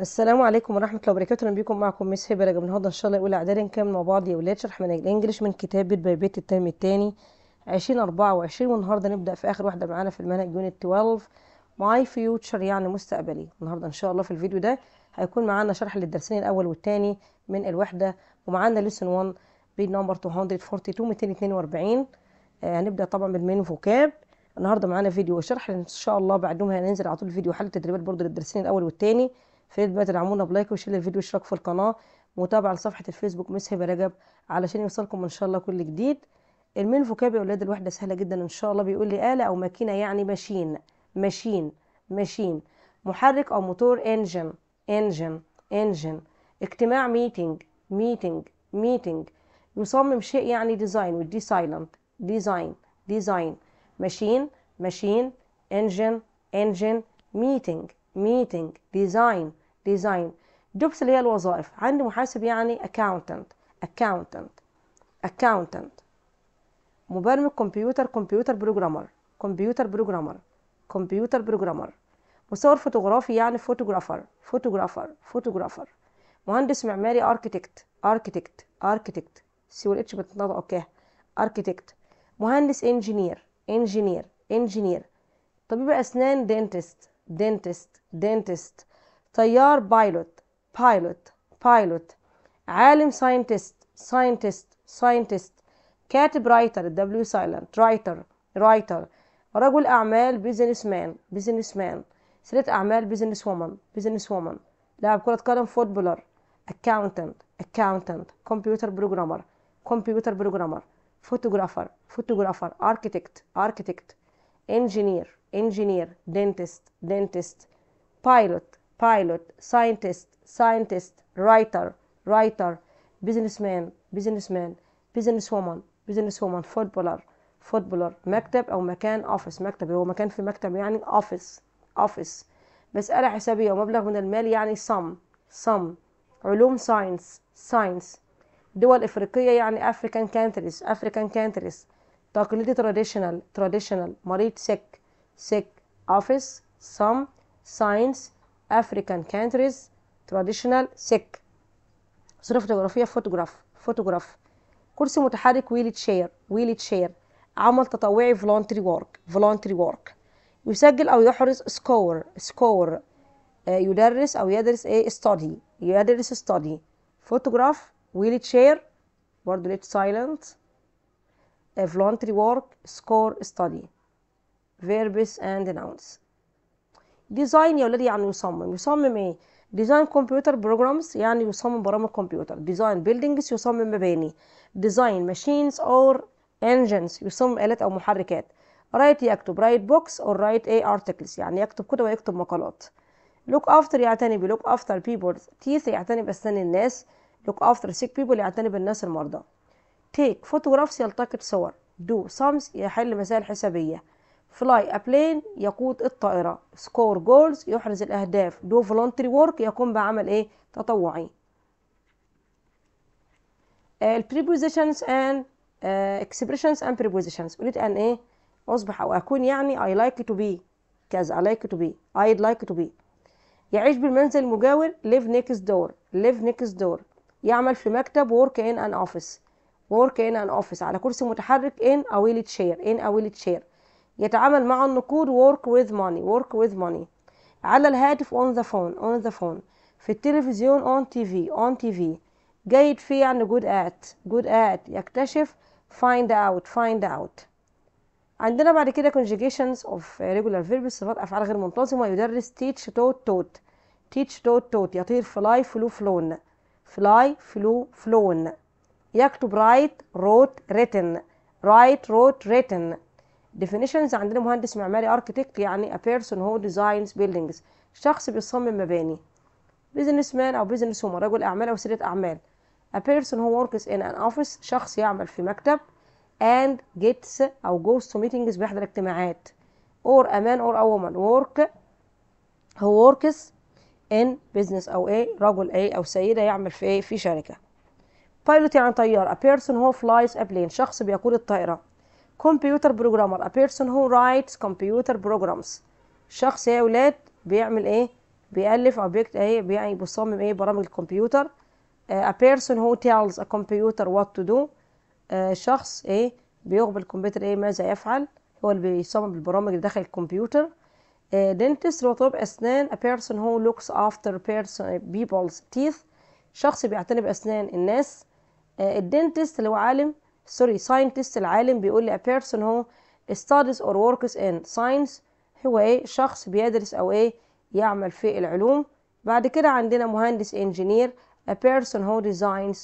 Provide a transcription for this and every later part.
السلام عليكم ورحمة الله وبركاته اهلا بيكم معكم ميس هبه رجب النهارده ان شاء الله اولى اعدادي نكمل مع بعض يا ولاد شرح من الانجليش من كتاب بيت باي بيت الترم عشرين أربعة وعشرين والنهارده نبدا في اخر واحده معانا في المنهج يونت 12 ماي فيوتشر يعني مستقبلي النهارده ان شاء الله في الفيديو ده هيكون معانا شرح للدرسين الاول والتاني من الوحده ومعانا ليسون 1 بيت نمبر 242 242 آه، هنبدا طبعا بالمين فوكاب النهارده معانا فيديو وشرح ان شاء الله بعدهم هننزل على طول فيديو حل التدريبات برضه للدرسين الاول والتاني فريد بقى تدعمونا بلايك وشير الفيديو واشتراك في القناه متابعه لصفحه الفيسبوك هبة رجب علشان يوصلكم ان شاء الله كل جديد المين فوكاب يا ولاد الوحده سهله جدا ان شاء الله بيقول لي اله او ماكينه يعني ماشين ماشين ماشين محرك او موتور انجن انجن انجن اجتماع ميتنج ميتنج ميتنج يصمم شيء يعني ديزاين ودي سايلنت ديزاين ديزاين ماشين ماشين انجن انجن ميتنج ميتنج ديزاين ديزاين جوبس اللي هي الوظائف عندي محاسب يعني اكاونتنت اكاونتنت اكاونتنت مبرمج كمبيوتر كمبيوتر بروجرامر كمبيوتر بروجرامر كمبيوتر بروجرامر مصور فوتوغرافي يعني فوتوغرافر فوتوغرافر فوتوغرافر مهندس معماري اركيتكت اركيتكت اركيتكت سي والاتش بتنطق اوكي اركيتكت مهندس انجينير انجينير انجينير طبيب اسنان دينتست دينتست دينتست طيار بايلوت بايلوت بايلوت عالم ساينتست ساينتست ساينتست كاتب رايتر دبليو سايلنت رايتر رايتر رجل اعمال بيزنس مان بيزنس مان سيدة اعمال بيزنس وومن بيزنس وومن لاعب كرة قدم فوتبولر اكاونتنت اكاونتنت كمبيوتر بروجرامر كمبيوتر بروجرامر فوتوغرافر فوتوغرافر اركيتكت اركيتكت انجينير انجينير دنتست دنتست بايلوت pilot scientist scientist writer writer businessman businessman businesswoman businesswoman footballer footballer مكتب او مكان office مكتب هو مكان في مكتب يعني office office مسألة حسابية ومبلغ من المال يعني sum sum علوم ساينس ساينس دول افريقية يعني افريكان كانتريز افريكان كانتريز تقليدي traditional traditional مريض sick sick office some science African countries traditional sick صورة فوتوغرافية فوتوغراف فوتوغراف كرسي متحرك ويل تشير ويل تشير عمل تطوعي فولونتري وورك فولونتري وورك يسجل أو يحرز سكور سكور يدرس أو يدرس إيه study يدرس study فوتوغراف ويل تشير برضه ليت سايلنت فولونتري وورك سكور study verbs and nouns ديزاين يا ولادي يعني يصمم يصمم ايه ديزاين كمبيوتر بروجرامز يعني يصمم برامج كمبيوتر ديزاين بيلدينجز يصمم مباني ديزاين ماشينز اور انجنز يصمم آلات او محركات رايت يكتب رايت بوكس اور رايت اي ارتكلز يعني يكتب كتب ويكتب مقالات لوك افتر يعتني بلوك افتر بيبل تيث يعتني باسنان الناس لوك افتر سيك بيبل يعتني بالناس المرضى تيك فوتوغرافز يلتقط صور دو سامز يحل مسائل حسابيه فلاي أبلين يقود الطائرة سكور جولز يحرز الأهداف دو فولونتري وورك يقوم بعمل إيه تطوعي البريبوزيشنز اند اكسبريشنز اند بريبوزيشنز قلت ان ايه اصبح او اكون يعني اي لايك تو بي كذا اي لايك تو بي ايد لايك تو بي يعيش بالمنزل المجاور ليف نيكست دور ليف نيكست دور يعمل في مكتب وورك ان ان اوفيس وورك ان ان اوفيس على كرسي متحرك ان اويلت شير ان اويلت شير يتعامل مع النقود work with money work with money على الهاتف on the phone on the phone في التلفزيون on TV on TV جيد في يعني good at good at يكتشف find out find out عندنا بعد كده conjugations of regular verbs صفات افعال غير منتظمه يدرس teach taught taught teach taught taught يطير fly flew flown fly flew flown يكتب write wrote written write wrote written definitions عندنا مهندس معماري architect يعني a person who designs buildings شخص بيصمم مباني business man أو business woman رجل أعمال أو سيدة أعمال a person who works in an office شخص يعمل في مكتب and gets أو goes to meetings بيحضر اجتماعات or a man or a woman work who works in business أو إيه رجل إيه أو سيدة يعمل في إيه في شركة pilot يعني طيار a person who flies a plane شخص بيقود الطائرة كمبيوتر بروجرامر a person who writes computer programs شخص يا اولاد بيعمل ايه بيألف او بيكت ايه يعني بيصمم ايه برامج الكمبيوتر آه، a person who tells a computer what to do آه، شخص ايه بيخبر الكمبيوتر ايه ماذا يفعل هو اللي بيصمم البرامج اللي داخل الكمبيوتر آه، dentist هو طبيب اسنان a person who looks after person people's teeth شخص بيعتني باسنان الناس الدنتست اللي هو عالم سوري ساينتست العالم بيقول لي a person who studies or works in science هو ايه شخص بيدرس او ايه يعمل في العلوم بعد كده عندنا مهندس انجينير a person who designs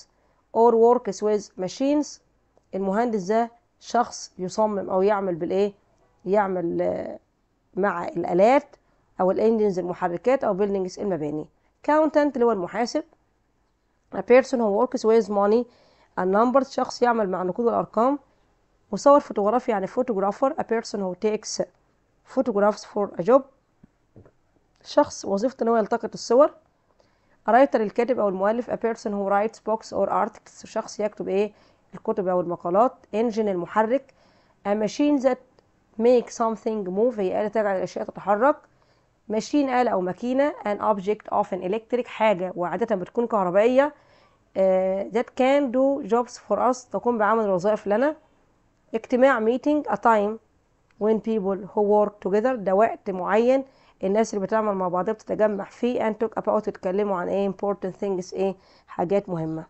or works with machines المهندس ده شخص يصمم او يعمل بالايه يعمل آه، مع الالات او الانجنز المحركات او بيلدينجز المباني accountant اللي هو المحاسب a person who works with money النمبرز شخص يعمل مع النقود والأرقام مصور فوتوغرافي يعني photographer a person who takes photographs for a job شخص وظيفته ان هو يلتقط الصور a writer الكاتب أو المؤلف a person who writes books or articles شخص يكتب ايه الكتب أو المقالات engine المحرك a machine that make something move هي آلة تجعل الأشياء تتحرك machine آلة أو ماكينة an object often electric حاجة وعادة بتكون كهربائية آه، that can do jobs for us تقوم بعمل الوظائف لنا اجتماع meeting a time when people who work together ده وقت معين الناس اللي بتعمل مع بعضها بتتجمع فيه and talk about تتكلموا عن ايه important things ايه حاجات مهمة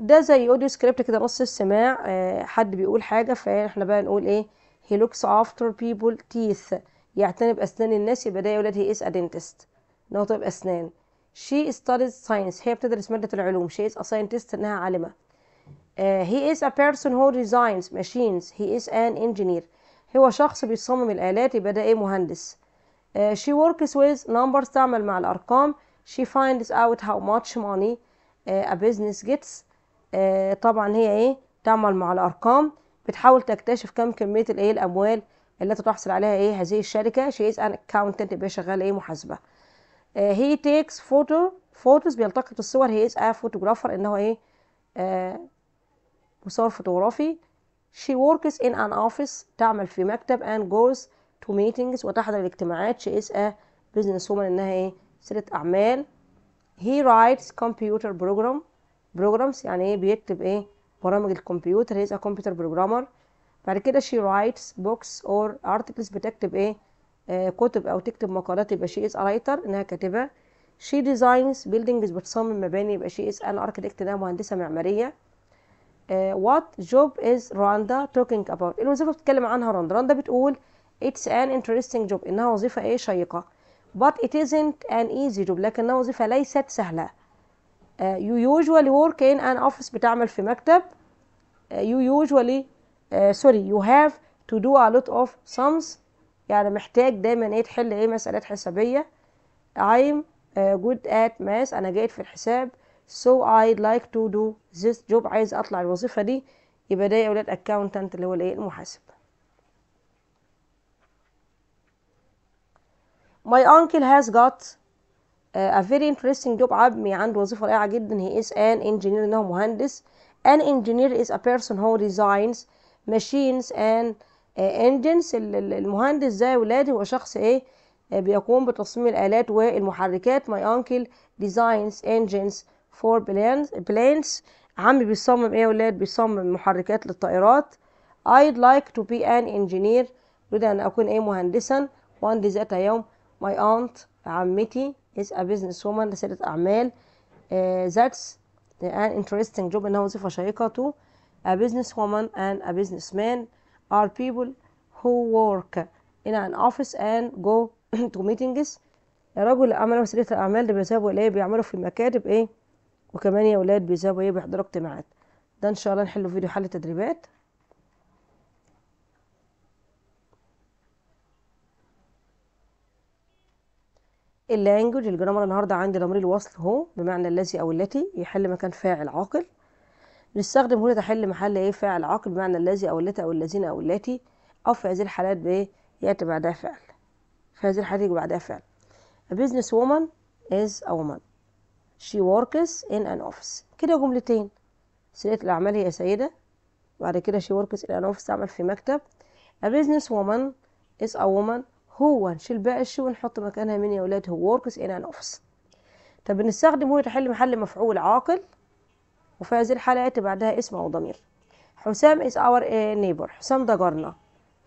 ده زي اوديو سكريبت كده نص السماع آه حد بيقول حاجة فاحنا بقى نقول ايه he looks after people teeth يعتني بأسنان الناس يبقى ده يا ولاد he is a dentist ان طبيب أسنان she studies science هي بتدرس مادة العلوم she is a scientist إنها عالمة uh, he is a person who designs machines he is an engineer هو شخص بيصمم الآلات يبقى ده إيه مهندس uh, she works with numbers تعمل مع الأرقام she finds out how much money uh, a business gets uh, طبعا هي إيه تعمل مع الأرقام بتحاول تكتشف كم كمية الإيه الأموال التي تحصل عليها إيه هذه الشركة she is an accountant يبقى شغال إيه محاسبة هي تيكس فوتو فوتوز بيلتقط الصور هي از فوتوغرافر ان هو ايه آه، مصور فوتوغرافي she works in an office تعمل في مكتب and goes to meetings وتحضر الاجتماعات she is a business woman انها ايه سيرة اعمال he writes computer program programs يعني ايه بيكتب ايه برامج الكمبيوتر he is a computer programmer بعد كده she writes books or articles بتكتب ايه آه، كتب او تكتب مقالات يبقى شي از رايتر انها كاتبه شي ديزاينز بيلدينجز بتصمم مباني يبقى شي از ان اركتكت انها مهندسه معماريه وات جوب از رواندا توكينج اباوت الوظيفه بتتكلم عنها رواندا رواندا بتقول اتس ان انترستنج جوب انها وظيفه ايه شيقه but it isn't an easy job لكنها وظيفه ليست سهله uh, you usually work in an office بتعمل في مكتب uh, you usually uh, sorry you have to do a lot of sums يعني محتاج دايما ايه تحل ايه مسألات حسابية I'm good at math انا جيد في الحساب so I'd like to do this job عايز اطلع الوظيفة دي يبقى ده يا اولاد accountant اللي هو الايه المحاسب my uncle has got a very interesting job عمي عنده وظيفة رائعة جدا he is an engineer إن هو مهندس an engineer is a person who designs machines and انجنس آه، المهندس زي ولادي هو شخص ايه آه، بيقوم بتصميم الالات والمحركات ماي انكل ديزاينز انجنز فور بلانز عمي بيصمم ايه يا ولاد بيصمم محركات للطائرات I'd like to be an engineer أريد أن أكون إيه مهندسا one day ذات يوم my aunt عمتي is a business woman رسالة أعمال uh, that's an interesting job إنها وظيفة شيقة to a business woman and a businessman are people who work in an office and go to meetings يا رجل الأعمال وسيلة الأعمال ده بيذهبوا إيه بيعملوا في المكاتب إيه وكمان يا ولاد بيذهبوا إيه بيحضروا اجتماعات ده إن شاء الله نحله في فيديو حل تدريبات اللانجوج الجرامر النهارده عندي ضمير الوصل هو بمعنى الذي او التي يحل مكان فاعل عاقل نستخدم هنا تحل محل ايه فعل عاقل بمعنى الذي او التي او الذين او التي او في هذه الحالات بايه ياتي بعدها فعل في هذه الحالات يجي بعدها فعل a business woman is a woman she works in an office كده جملتين سيدة الأعمال هي سيدة بعد كده she works in an office تعمل في مكتب a business woman is a woman هو نشيل بقى الشي ونحط مكانها مين يا ولاد هو works in an office طب بنستخدم هنا تحل محل مفعول عاقل وفي هذه الحالة يأتي بعدها اسم أو ضمير حسام is our eh, neighbor حسام ده جارنا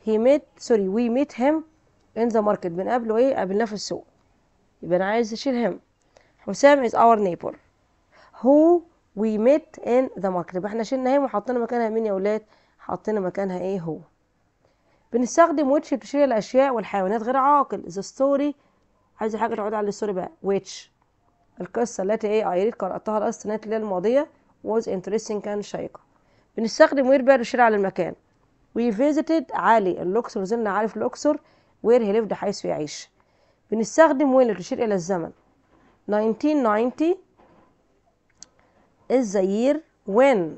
he met sorry we met him in the market بنقابله ايه قابلناه في السوق يبقى انا عايز اشيل him حسام is our neighbor who we met in the market يبقى احنا شلنا him وحطينا مكانها مين يا ولاد حطينا مكانها ايه هو بنستخدم which تشيل الاشياء والحيوانات غير عاقل the story عايزه حاجه تعود على الستوري بقى which القصه التي ايه قريتها قراتها القصه الليلة الماضيه was interesting كان شيقة بنستخدم وير بقى نشير على المكان we visited علي الأقصر نزلنا عارف في الأقصر where he lived حيث يعيش بنستخدم when تشير إلى الزمن 1990 is the year when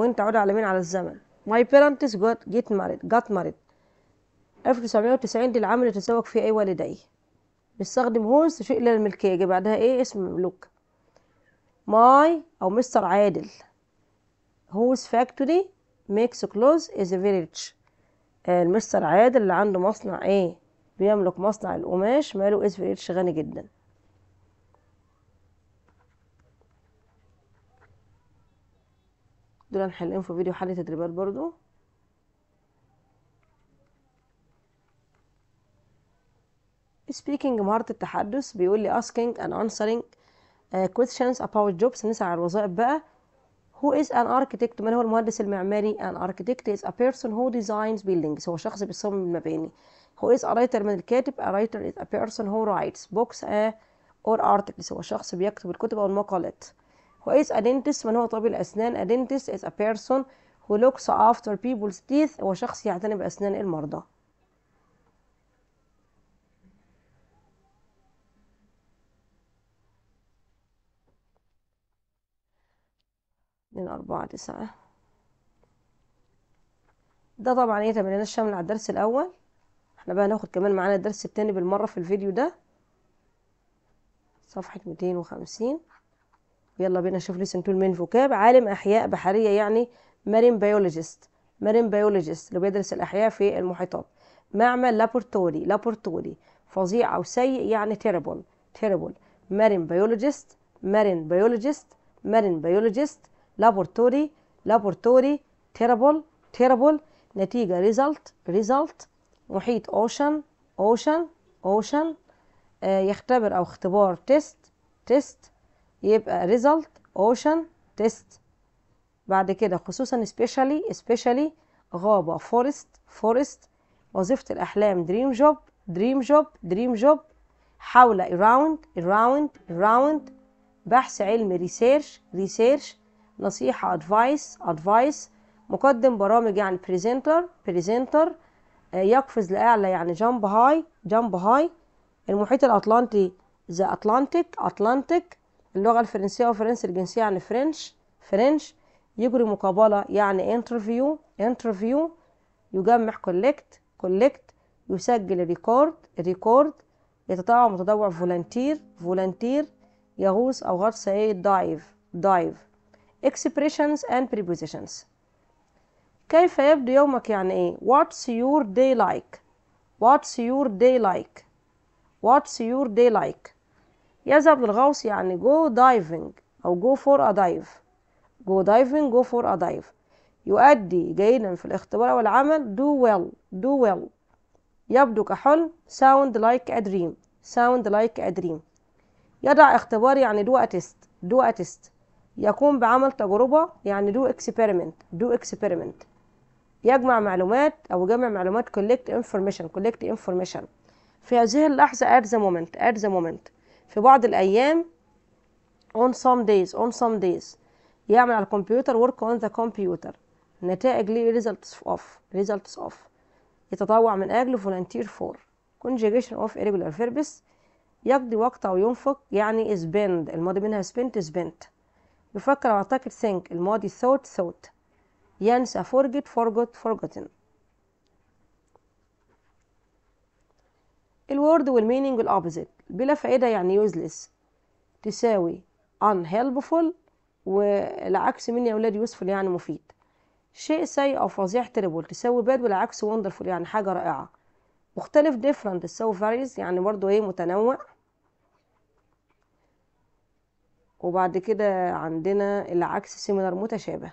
when تعود على مين على الزمن my parents got get married got married 1990 دي العام اللي تزوج فيه أي والديه بنستخدم هوز تشير إلى الملكية بعدها إيه اسم الملوك ماي أو مستر عادل هوز فاكتوري ميكس كلوز إز very rich المستر عادل اللي عنده مصنع ايه بيملك مصنع القماش ماله از ريتش غني جدا دول هنحلهم في فيديو حل تدريبات برضو speaking مهارة التحدث بيقول لي asking and answering questions about jobs نسأل على الوظائف بقى Who is an architect؟ من هو المهندس المعماري؟ An architect is a person who designs buildings. هو شخص بيصمم المباني. Who is a writer من الكاتب؟ A writer is a person who writes books or articles. هو شخص بيكتب الكتب أو المقالات. Who is a dentist؟ من هو طبيب الأسنان؟ A dentist is a person who looks after people's teeth. هو شخص يعتني بأسنان المرضى. اتنين أربعة تسعة ده طبعا ايه تمرين الشمل على الدرس الأول احنا بقى هناخد كمان معانا الدرس التاني بالمرة في الفيديو ده صفحة ميتين وخمسين يلا بينا نشوف ليسن تول من فوكاب عالم أحياء بحرية يعني مارين بيولوجيست مارين بيولوجيست اللي بيدرس الأحياء في المحيطات معمل لابورتوري لابورتوري فظيع أو سيء يعني تيربل تيربل مارين بيولوجيست مارين بيولوجيست مارين بيولوجيست لابورتوري لابورتوري تيربل تيربل نتيجة ريزالت ريزالت محيط اوشن اوشن اوشن يختبر او اختبار تيست تيست يبقى ريزالت اوشن تيست بعد كده خصوصا سبيشالي سبيشالي غابة فورست فورست وظيفة الأحلام دريم جوب دريم جوب دريم جوب حول اراوند اراوند اراوند بحث علمي ريسيرش ريسيرش نصيحة أدفايس أدفايس مقدم برامج يعني بريزنتر بريزنتر آه، يقفز لأعلى يعني جامب هاي جامب هاي المحيط الأطلنطي ذا أتلانتيك أتلانتيك اللغة الفرنسية أو فرنس الجنسية يعني فرنش فرنش يجري مقابلة يعني انترفيو انترفيو يجمع كولكت كولكت يسجل ريكورد ريكورد يتطوع متطوع فولنتير فولنتير يغوص أو غطس إيه دايف دايف expressions and prepositions كيف يبدو يومك يعني ايه what's your day like what's your day like what's your day like يذهب للغوص يعني go diving أو go for a dive go diving go for a dive يؤدي جيدا في الاختبار والعمل do well do well يبدو كحلم sound like a dream sound like a dream يضع اختبار يعني do a test do a test يقوم بعمل تجربة يعني do experiment do experiment يجمع معلومات أو جمع معلومات collect information collect information في هذه اللحظة at the moment at the moment في بعض الأيام on some days on some days يعمل على الكمبيوتر work on the computer نتائج ليه results of results of يتطوع من أجل volunteer for conjugation of irregular verbs يقضي وقت أو ينفق يعني spend الماضي منها spent spent بفكر واعتقد think الماضي thought thought ينسى forget forgot forgotten الورد والمينينج والأوبزيت بلا فائدة يعني useless تساوي unhelpful والعكس مني يا ولاد يوسفل يعني مفيد شيء سيء أو فظيع تربل تساوي bad والعكس wonderful يعني حاجة رائعة مختلف different تساوي varies يعني برضو ايه متنوع وبعد كده عندنا العكس سيميلار متشابه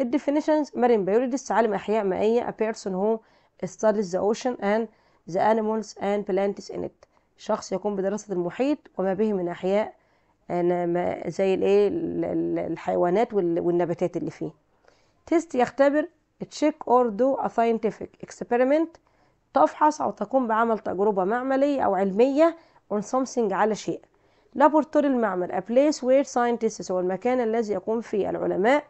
الديفينيشنز marine biologist عالم أحياء مائية a person who studies the ocean and the animals and plants in it شخص يقوم بدراسة المحيط وما به من أحياء آه، زي الايه الحيوانات والنباتات اللي فيه تيست يختبر تشيك اور دو ا scientific اكسبيرمنت تفحص أو تقوم بعمل تجربة معملية أو علمية on something على شيء لابورتوري المعمل a place where scientists هو المكان الذي يقوم فيه العلماء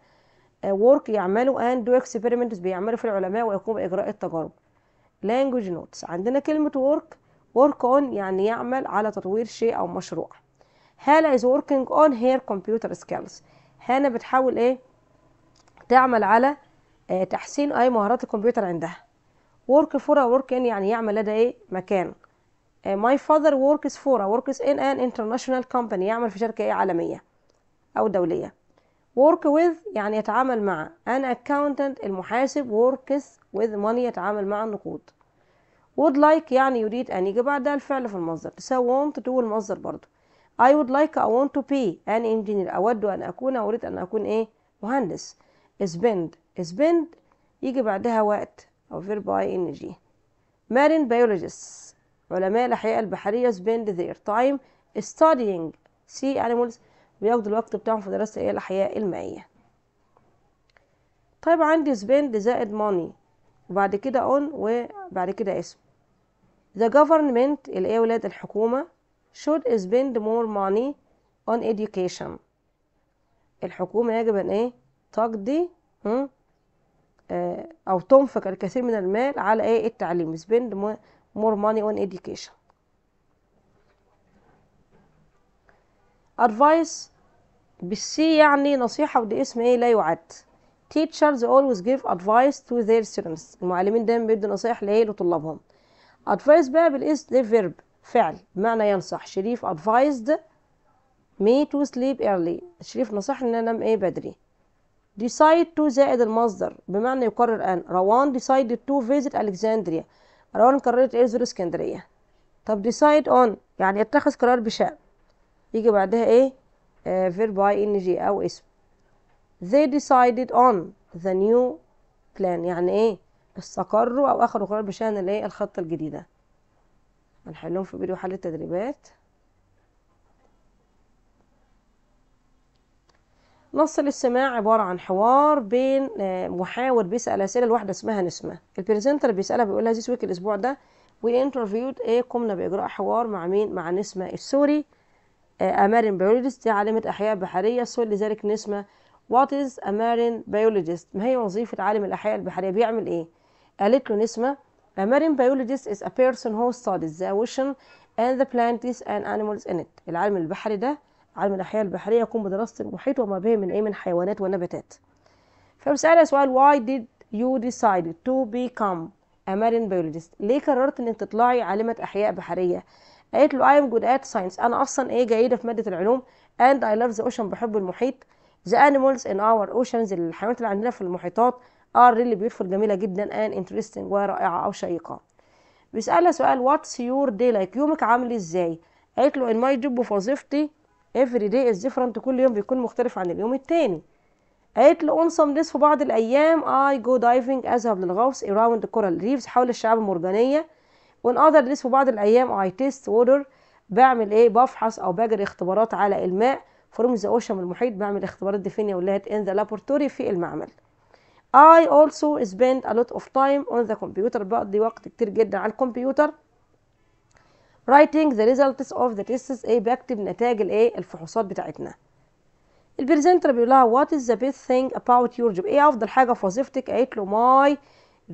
آه، work يعملوا and do experiments بيعملوا في العلماء ويقوم بإجراء التجارب language notes عندنا كلمة work work on يعني يعمل على تطوير شيء أو مشروع هالة is working on her computer skills هانا بتحاول إيه تعمل على آه، تحسين أي مهارات الكمبيوتر عندها work for a work in يعني يعمل لدى إيه مكان ماي فاذر وركس فور وركس ان ان انترناشونال كومباني يعمل في شركه ايه عالميه او دوليه work with يعني يتعامل مع an accountant المحاسب works with money يتعامل مع النقود would like يعني يريد أن يجي بعدها الفعل في المصدر تساوي want to المصدر برضو I would like I want to be an engineer أود أن أكون أريد أن أكون إيه مهندس spend spend يجي بعدها وقت أو verb by energy marine biologist علماء الأحياء البحرية spend their time studying sea animals بياخدوا الوقت بتاعهم في دراسة إيه الأحياء المائية طيب عندي spend زائد money وبعد كده on وبعد كده اسم the government الايه ولاد الحكومة should spend more money on education الحكومة يجب أن إيه تقضي آه، أو تنفق الكثير من المال على إيه التعليم spend more money on education advice بالسي يعني نصيحة ودي اسم ايه لا يعد teachers always give advice to their students المعلمين دايما بيدوا نصايح لايه لطلابهم advice بقى بالاس ده فيرب فعل بمعنى ينصح شريف advised me to sleep early شريف نصحني ان انا انام ايه بدري decide to زائد المصدر بمعنى يقرر ان روان decided to visit Alexandria روان قررت ايه زور اسكندرية طب decide on يعني يتخذ قرار بشأن يجي بعدها ايه آه، verb by ان او اسم they decided on the new plan يعني ايه استقروا او اخذوا قرار بشأن الايه الخطة الجديدة هنحلهم في فيديو حل التدريبات نص الاستماع عبارة عن حوار بين آه، محاور بيسأل أسئلة لواحدة اسمها نسمة البريزنتر بيسألها بيقول لها زيس ويك الأسبوع ده وي انترفيود ايه قمنا بإجراء حوار مع مين مع نسمة السوري أمارين آه، بيولوجيست دي عالمة أحياء بحرية سوري لذلك نسمة وات از أمارين بيولوجيست ما هي وظيفة عالم الأحياء البحرية بيعمل ايه قالت له نسمة A marine biologist is a person who studies the ocean and the plants and animals in it العالم البحري ده علم الأحياء البحرية يقوم بدراسة المحيط وما به من أي من حيوانات ونباتات فبسألها سؤال why did you decide to become a marine biologist ليه قررت انك تطلعي عالمة أحياء بحرية قالت له I am good at science أنا أصلا إيه جيدة في مادة العلوم and I love the ocean بحب المحيط the animals in our oceans الحيوانات اللي عندنا في المحيطات are really beautiful جميلة جدا and interesting ورائعة أو شيقة بيسألها سؤال what's your day like يومك عامل ازاي قالت له in my job في وظيفتي every day is different كل يوم بيكون مختلف عن اليوم التاني قالت له on some days في بعض الأيام I go diving أذهب للغوص around the coral reefs حول الشعاب المرجانية وان other days في بعض الأيام I test water بعمل إيه بفحص أو بجري اختبارات على الماء from the ocean المحيط بعمل اختبارات دفنية ولات in the laboratory في المعمل I also spend a lot of time on the computer بقضي وقت كتير جدا على الكمبيوتر writing the results of the tests ايه بكتب نتائج الايه الفحوصات بتاعتنا البرزنتر بيقول لها what is the best thing about your job ايه افضل حاجه في وظيفتك قالت له my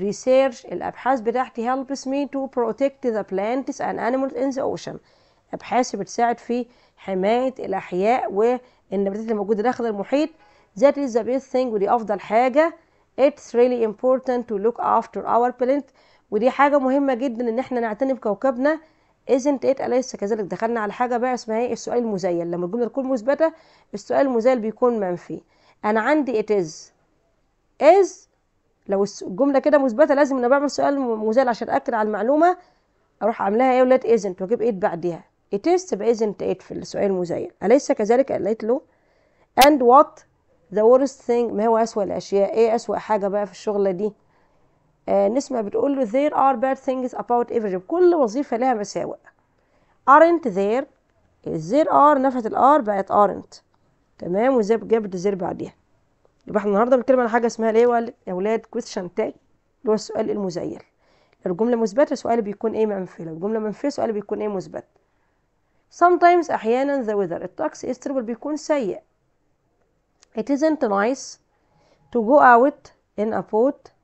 research الابحاث بتاعتي helps me to protect the plants and animals in the ocean ابحاثي بتساعد في حمايه الاحياء والنباتات اللي موجوده داخل المحيط that is the best thing ودي افضل حاجه it's really important to look after our planet ودي حاجه مهمه جدا ان احنا نعتني بكوكبنا isn't it أليس كذلك دخلنا على حاجة بقى اسمها ايه السؤال المزيل لما الجملة تكون مثبتة السؤال المزيل بيكون منفي أنا عندي it is is لو الجملة كده مثبتة لازم أنا بعمل سؤال مزيل عشان أكد على المعلومة أروح عاملاها ايه ولات isn't وأجيب it بعديها it is تبقى isn't it في السؤال المزيل أليس كذلك قالت له and what the worst thing ما هو أسوأ الأشياء ايه أسوأ حاجة بقى في الشغلة دي آه، نسمة بتقول له there are bad things about every job كل وظيفة لها مساوئ aren't there there are نفت ال are بقت aren't تمام وزي جابت زير بعديها يبقى احنا النهارده بنتكلم على حاجه اسمها الايه يا ولاد question tag اللي هو السؤال المزيل لو الجمله مثبته سؤال بيكون ايه منفي لو الجمله منفيه سؤال بيكون ايه مثبت sometimes احيانا the weather الطقس التربل بيكون سيء it isn't nice to go out in a boat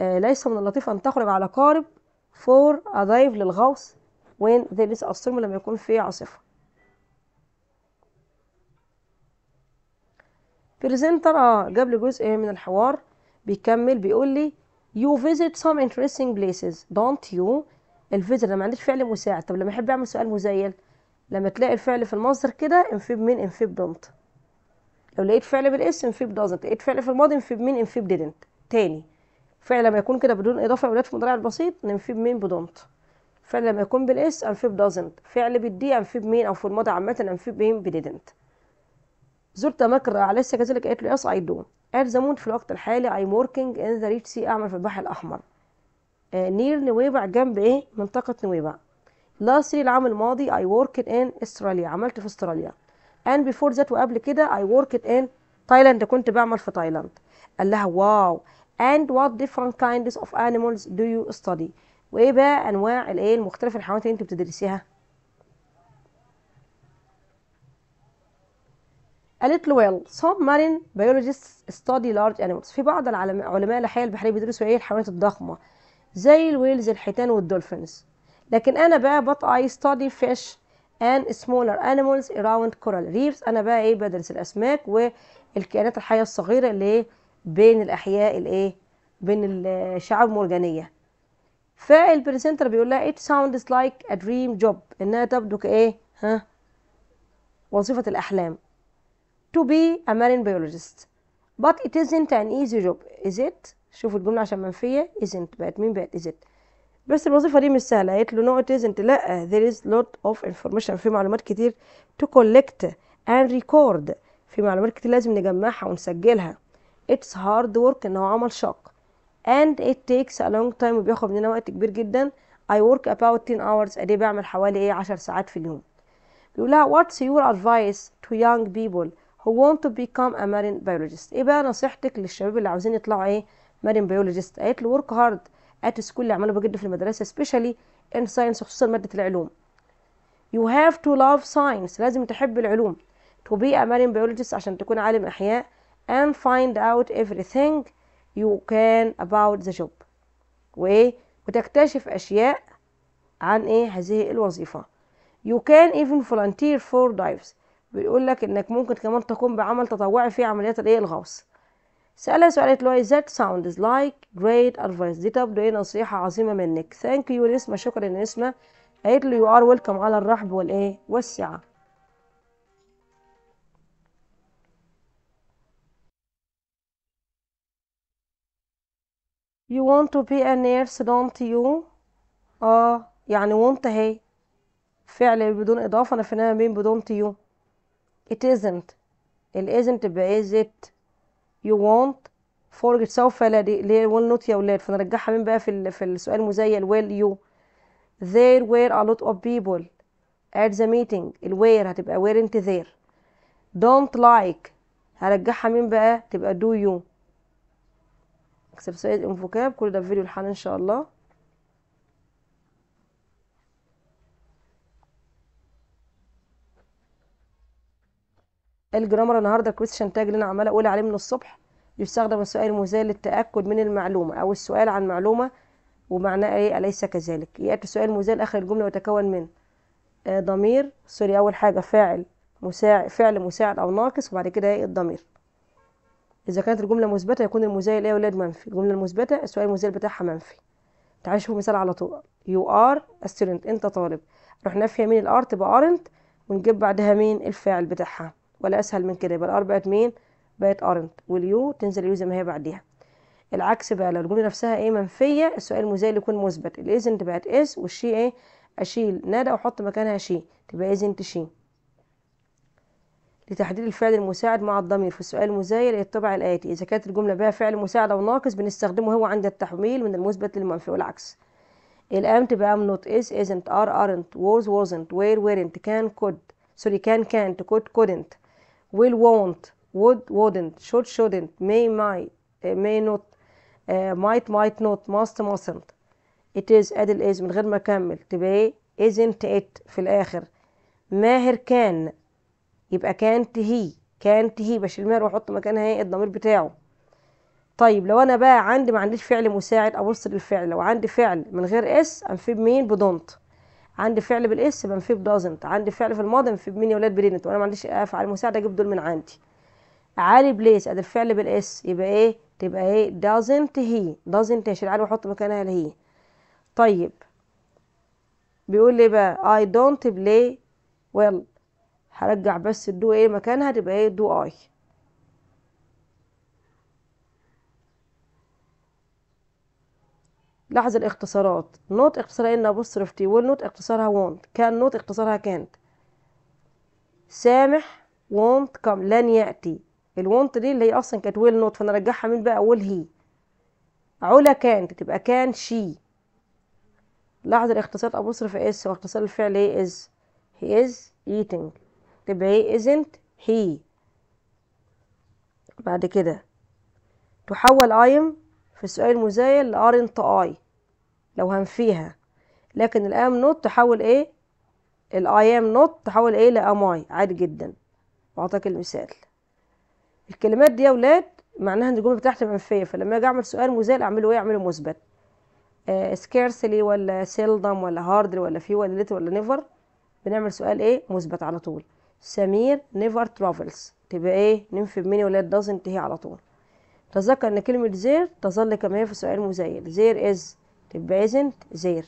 آه، ليس من اللطيف أن تخرج على قارب فور أضايف للغوص وين there is a storm لما يكون في عاصفة بريزنتر اه جاب لي جزء من الحوار بيكمل بيقول لي you visit some interesting places don't you الفيزيت انا ما عنديش فعل مساعد طب لما احب اعمل سؤال مزيل لما تلاقي الفعل في المصدر كده انفيب من انفيب دونت لو لقيت فعل بالاسم انفيب doesn't لقيت فعل في الماضي انفيب من انفيب didn't تاني فعل لما يكون كده بدون اضافه اولاد في المضارع البسيط ننفيه بمين بدونت فعل لما يكون بالاس انفيه بدازنت فعل بالدي انفيه بمين او في الماضي عامه انفيه بمين بديدنت زرت مكر رائعه لسه كذلك قالت له يس اي دو ات ذا في الوقت الحالي اي وركينج ان ذا ريت سي اعمل في البحر الاحمر آه، نير نويبع جنب ايه منطقه نويبع لاست العام الماضي اي ورك ان استراليا عملت في استراليا and before that وقبل كده I worked in تايلاند كنت بعمل في تايلاند قال لها واو and what different kinds of animals do you study وايه بقى انواع الايه المختلفه الحيوانات اللي انت بتدرسيها قالت له well some marine biologists study large animals في بعض علماء الحياه البحريه بيدرسوا ايه الحيوانات الضخمه زي الويلز الحيتان والدولفينز لكن انا بقى but I study fish and smaller animals around coral reefs انا بقى ايه بدرس الاسماك والكائنات الحيه الصغيره اللي ايه بين الاحياء الايه بين الشعب المرجانيه فالبرزنتر بيقول لها it sounds like a dream job انها تبدو كايه ها وظيفه الاحلام to be a marine biologist but it isn't an easy job is it شوفوا الجمله عشان منفيه isn't بقت مين بقت is it بس الوظيفه دي مش سهله قالت له no it isn't لا there is lot of information في معلومات كتير to collect and record في معلومات كتير لازم نجمعها ونسجلها it's hard work ان هو عمل شاق and it takes a long time وبياخد مننا وقت كبير جدا I work about 10 hours a day بعمل حوالي ايه 10 ساعات في اليوم بيقول لها what's your advice to young people who want to become a marine biologist ايه بقى نصيحتك للشباب اللي عاوزين يطلعوا ايه marine biologist قالت له work hard at school اللي عملوا بجد في المدرسه especially in science خصوصا ماده العلوم you have to love science لازم تحب العلوم to be a marine biologist عشان تكون عالم احياء and find out everything you can about the job وايه وتكتشف اشياء عن ايه هذه الوظيفة you can even volunteer for dives بيقول لك انك ممكن كمان تقوم بعمل تطوعي في عمليات الايه الغوص سألها سؤال قالت له that sounds like great advice دي تبدو ايه نصيحة عظيمة منك thank you نسمة شكرا نسمة قالت له you are welcome على الرحب والايه والسعة You want to be a nurse don't you اه يعني want هي فعل بدون اضافة انا فنان بين بدون you it isn't It isn't ب is it you want فورج سوف لا دي اللي هي will not يا ولاد فنرجعها مين بقى في في السؤال المزيل will you there were a lot of people at the meeting ال where هتبقى weren't there don't like هرجعها مين بقى تبقى do you اكسرسايز انفوكاب كل ده في فيديو الحل ان شاء الله الجرامر النهارده كويستشن تاج اللي انا عماله اقول عليه من الصبح يستخدم السؤال المزال للتاكد من المعلومه او السؤال عن معلومه ومعناه ايه اليس كذلك ياتي السؤال المزال اخر الجمله ويتكون من آه، ضمير سوري اول حاجه فاعل مساعد فعل مساعد او ناقص وبعد كده ايه الضمير إذا كانت الجملة مثبتة يكون المزايل إيه يا ولاد منفي الجملة المثبتة السؤال المزايل بتاعها منفي تعالى شوف مثال على طول يو ار student أنت طالب نروح نافية مين الار تبقى ارنت ونجيب بعدها مين الفاعل بتاعها ولا أسهل من كده يبقى الار بقت مين بقت ارنت واليو تنزل يو زي ما هي بعديها العكس بقى لو الجملة نفسها إيه منفية السؤال المزايل يكون مثبت الإذن بقت إس والشي إيه أشيل نادى وأحط مكانها شي تبقى إذن تشي لتحديد الفعل المساعد مع الضمير في السؤال المزايل يتبع الآتي إذا كانت الجملة بها فعل مساعد أو ناقص بنستخدمه هو عند التحويل من المثبت للمنفي والعكس الأم تبقى أم نوت إز إزنت آر أرنت ووز wasn't وير ويرنت كان كود سوري كان كانت كود كودنت ويل وونت وود وودنت شود شودنت مي ماي مي نوت مايت مايت نوت ماست must إت it is ادي الاز من غير ما اكمل تبقى ايه isn't it في الاخر ماهر كان يبقى كانت هي كانت هي بشيل مهر واحط مكانها ايه الضمير بتاعه طيب لو انا بقى عندي ما عنديش فعل مساعد ابص للفعل لو عندي فعل من غير اس انفيه بمين بدونت عندي فعل بالاس بنفيه بدازنت عندي فعل في الماضي انفيه بمين يا ولاد برينت وانا ما عنديش افعال مساعده اجيب دول من عندي عالي بليس ادي الفعل بالاس يبقى ايه تبقى ايه دازنت هي دازنت هشيل عالي واحط مكانها هي طيب بيقول لي بقى اي دونت بلاي ويل هرجع بس الدو ايه مكانها تبقى ايه دو اي لاحظ الاختصارات نوت اختصارها ان ابوستروف رفتي والنوت اختصارها وونت كان نوت اختصارها كانت سامح وونت كم لن ياتي الوونت دي اللي هي اصلا كانت ويل نوت فانا رجعها مين بقى ويل هي علا كانت تبقى كان شي لاحظ الاختصار في اس واختصار الفعل ايه از هي از ايتنج تبقى هي isn't he بعد كده تحول ايم في السؤال المزايل لارنت اي لو هنفيها لكن الام نوت تحول ايه الاي ام نوت تحول ايه لام اي عادي جدا واعطاك المثال الكلمات دي يا ولاد معناها ان الجمله بتاعتي منفيه فلما اجي اعمل سؤال مزايل اعمله ايه اعمله مثبت سكارسلي آه، ولا سيلدم ولا هاردلي ولا في ولا ليت ولا نيفر بنعمل سؤال ايه مثبت على طول سمير نيفر ترافلز تبقى ايه ننفي بمين ولاد داز انتهي على طول تذكر ان كلمة زير تظل كما هي في سؤال مزير زير از تبقى ازنت زير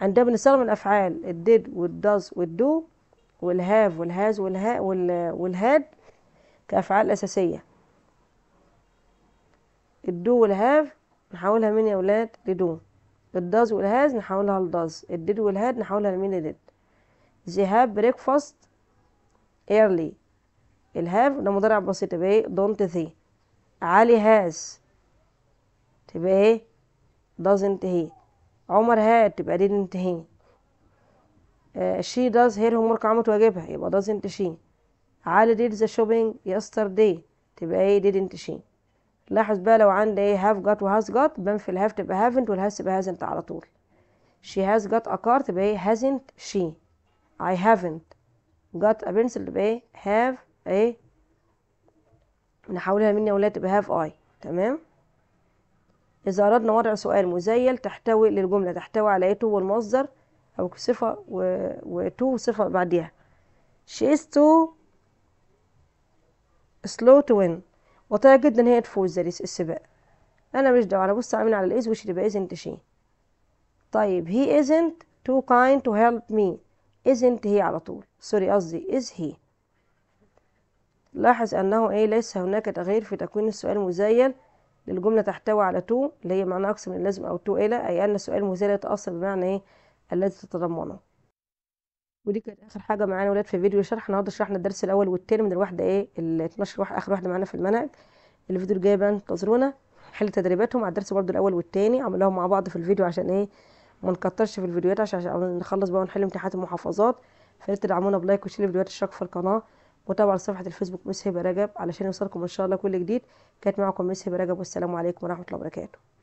عندنا بنستخدم الافعال الديد والداز والدو والهاف والهاز والها والهاد كافعال اساسية الدو والهاف نحولها من يا ولاد لدو الداز والهاز نحولها لداز الديد والهاد نحولها لمين لديد they have breakfast early ال have ده مضارع بسيط تبقى ايه don't they علي has تبقى ايه doesn't he عمر had تبقى didn't he she does her homework عملت واجبها يبقى doesn't she علي did the shopping yesterday تبقى ايه didn't she لاحظ بقى لو عندي ايه have got و has got بنفي have تبقى haven't و has تبقى hasn't على طول she has got a car تبقى ايه hasn't she I haven't got a pencil تبقى ايه have ايه نحولها مني يا ولاد تبقى have I تمام إذا أردنا وضع سؤال مزيل تحتوي للجملة تحتوي على ايه تو والمصدر أو صفة و... وتو صفة بعديها she is too slow to win بطيئة جدا هي تفوز ده السباق أنا مش دعوة أنا بص عامل على الإز وش تبقى isn't شي طيب he isn't too kind to help me isn't أنت هي على طول سوري قصدي إذ هي لاحظ أنه إيه ليس هناك تغيير في تكوين السؤال المزيل للجملة تحتوي على تو اللي هي معناها أكثر من اللازم أو تو إلى إيه، أي أن السؤال المزيل يتأصل بمعنى إيه الذي تتضمنه ودي كانت آخر حاجة معانا ولاد في فيديو شرح النهاردة شرحنا الدرس الأول والثاني من الواحدة إيه ال 12 واحدة آخر واحدة معانا في المنهج الفيديو الجاي بقى انتظرونا حل تدريباتهم على الدرس برضو الأول والثاني عملوهم مع بعض في الفيديو عشان إيه وما نكترش في الفيديوهات عشان نخلص بقى ونحل امتحانات المحافظات فانتوا تدعمونا بلايك وشير الفيديوهات اشتراك في القناه وتابعوا صفحه الفيسبوك مس هبه رجب علشان يوصلكم ان شاء الله كل جديد كانت معكم مس هبه رجب والسلام عليكم ورحمه الله وبركاته